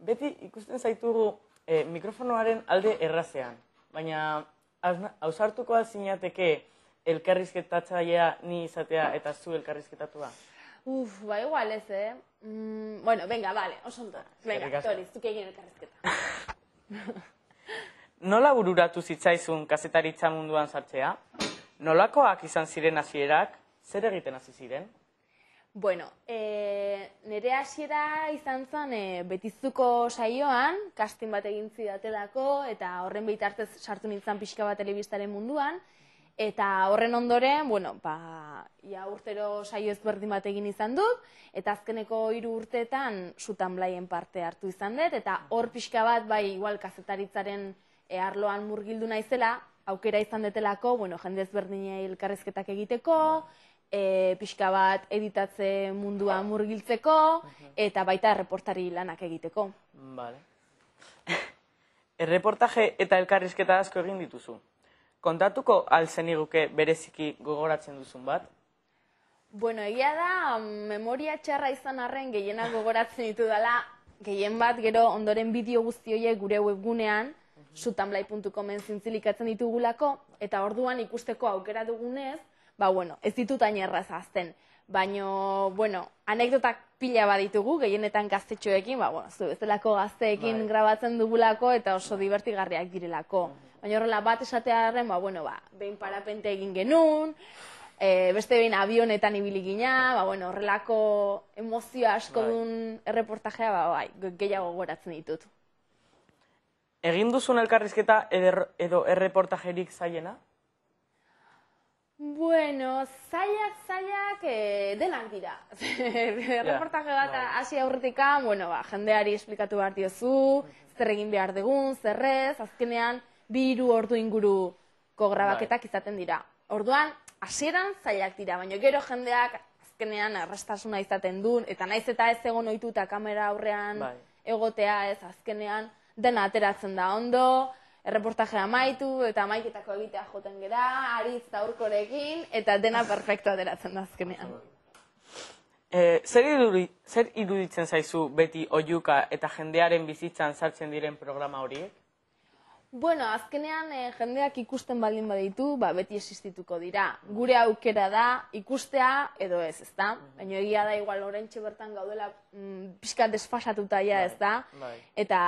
beti ikusten zaitugu e, mikrofonoaren alde errazean, baina hausartukoa zinateke elkarrizketatzailea ni izatea eta zu elkarrizketatua? Uf, ba igual ez, eh? Mm, bueno, venga, vale, oso ondo. Venga, Toriz, zuke egin elkarrizketa. Nola bururatu zitzaizun kazetaritza munduan sartzea? Nolakoak izan ziren hasierak, zer egiten hasi ziren? Bueno, e, nire hasiera izan zen e, betizuko saioan, kastin bat egin zidatelako, eta horren bitartez sartu nintzen pixka bat telebistaren munduan, eta horren ondoren, bueno, ba, ja urtero saio ezberdin bat egin izan dut, eta azkeneko hiru urteetan sutan blaien parte hartu izan dut, eta hor pixka bat, bai, igual kazetaritzaren eh, arloan murgildu naizela, aukera izan detelako, bueno, jende ezberdinei elkarrezketak egiteko, e, pixka bat editatze mundua ah. murgiltzeko eta baita erreportari lanak egiteko. Vale. Erreportaje eta elkarrizketa asko egin dituzu. Kontatuko alzen iguke bereziki gogoratzen duzun bat? Bueno, egia da, mm, memoria txarra izan arren gehiena gogoratzen ditu dela, gehien bat gero ondoren bideo guzti horiek gure webgunean, sutanblai.comen zintzilikatzen ditugulako, eta orduan ikusteko aukera dugunez, ba, bueno, ez ditut hain errazazten. Baina, bueno, anekdotak pila baditugu, gehienetan gaztetxoekin, ba, bueno, zu delako gazteekin bai. grabatzen dugulako eta oso divertigarriak direlako. Baina horrela, bat harren, ba, bueno, ba, behin parapente egin genuen, e, beste behin abionetan ibili gina, ba, bueno, horrelako emozio asko bai. duen erreportajea, ba, bai, gehiago goratzen ditut. Egin duzun elkarrizketa edo erreportajerik zaiena? Bueno, zailak, zailak, e, denak dira. Reportaje bat bai. hasi aurretika, ah, bueno, ba, jendeari esplikatu behar diozu, zer egin behar dugun, zerrez, azkenean, bi hiru ordu inguru grabaketak bai. izaten dira. Orduan, hasieran zailak dira, baina gero jendeak azkenean arrastasuna izaten du, eta naiz eta ez egon ohituta kamera aurrean, bai. egotea ez azkenean, dena ateratzen da ondo, erreportajea amaitu eta amaiketako egitea joten gera, ariz eta urkorekin, eta dena perfektu ateratzen da azkenean. E, zer, iruri, zer iruditzen zaizu beti oiuka eta jendearen bizitzan sartzen diren programa horiek? Bueno, azkenean eh, jendeak ikusten baldin baditu, ba, beti existituko dira. Gure aukera da ikustea edo ez, ez da? Mhm. Baina egia da igual orentxe bertan gaudela mm, pixka desfasatuta ja, bai, ez da? Bai. Eta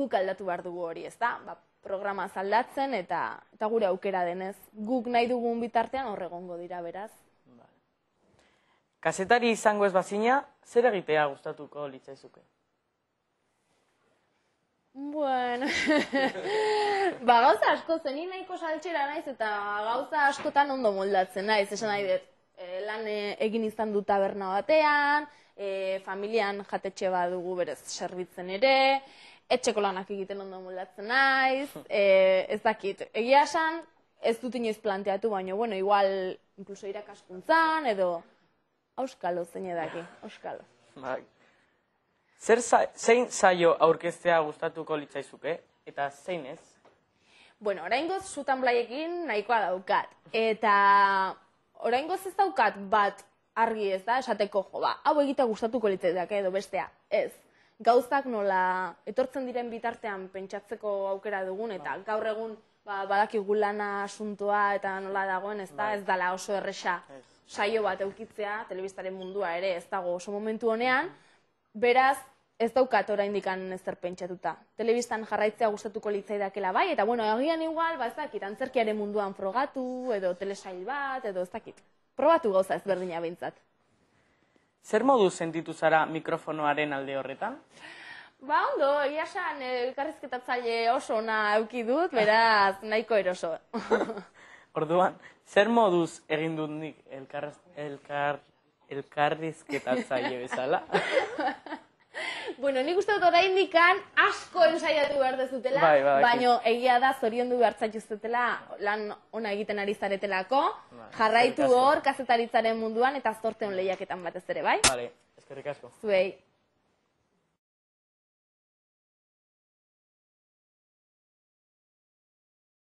guk aldatu behar dugu hori, ez da? Ba, programa zaldatzen eta eta gure aukera denez. Guk nahi dugun bitartean horregongo dira beraz. Kasetari izango ez bazina, zer egitea gustatuko litzaizuke? Bueno, ba gauza asko zen, nahiko saltxera naiz eta gauza askotan ondo moldatzen naiz, esan nahi dut. E, lan eh, egin izan dut taberna batean, eh, familian jatetxe badugu berez zerbitzen ere, etxeko lanak egiten ondo moldatzen naiz, e, ez dakit, egia esan, ez dut inoiz planteatu baino, bueno, igual, inkluso irakaskuntzan, edo, auskalo zein edaki, auskalo. Bai. Zer za, zein zaio aurkestea gustatuko litzaizuk, eh? Eta zein ez? Bueno, orain goz, zutan blaiekin nahikoa daukat. Eta orain goz ez daukat bat argi ez da, esateko jo, ba, hau egitea gustatuko litzaizak, edo bestea, ez gauzak nola etortzen diren bitartean pentsatzeko aukera dugun eta ba. gaur egun ba, badakigu lana asuntoa eta nola dagoen, ez da, bai. ez dala oso erresa saio bat eukitzea, telebistaren mundua ere ez dago oso momentu honean, beraz, ez daukat orain dikan ezer pentsatuta. Telebistan jarraitzea gustatuko litzaidakela bai, eta bueno, agian igual, ba ez dakit, antzerkiaren munduan frogatu, edo telesail bat, edo ez dakit. Probatu gauza berdina behintzat. Zer moduz sentitu zara mikrofonoaren alde horretan? Ba, ondo, egia eh, elkarrizketatzaile oso ona eukidut, dut, beraz, nahiko eroso. Orduan, zer moduz egin dut nik elkar, elkarrizketatzaile bezala? bueno, nik uste dut orain asko ensaiatu behar dezutela, bai, bai, bai. baina egia da zorion du behar lan ona egiten ari zaretelako, bai, jarraitu hor, kazetaritzaren munduan eta zorte hon lehiaketan batez ere, bai? Bale, eskerrik asko. Zuei.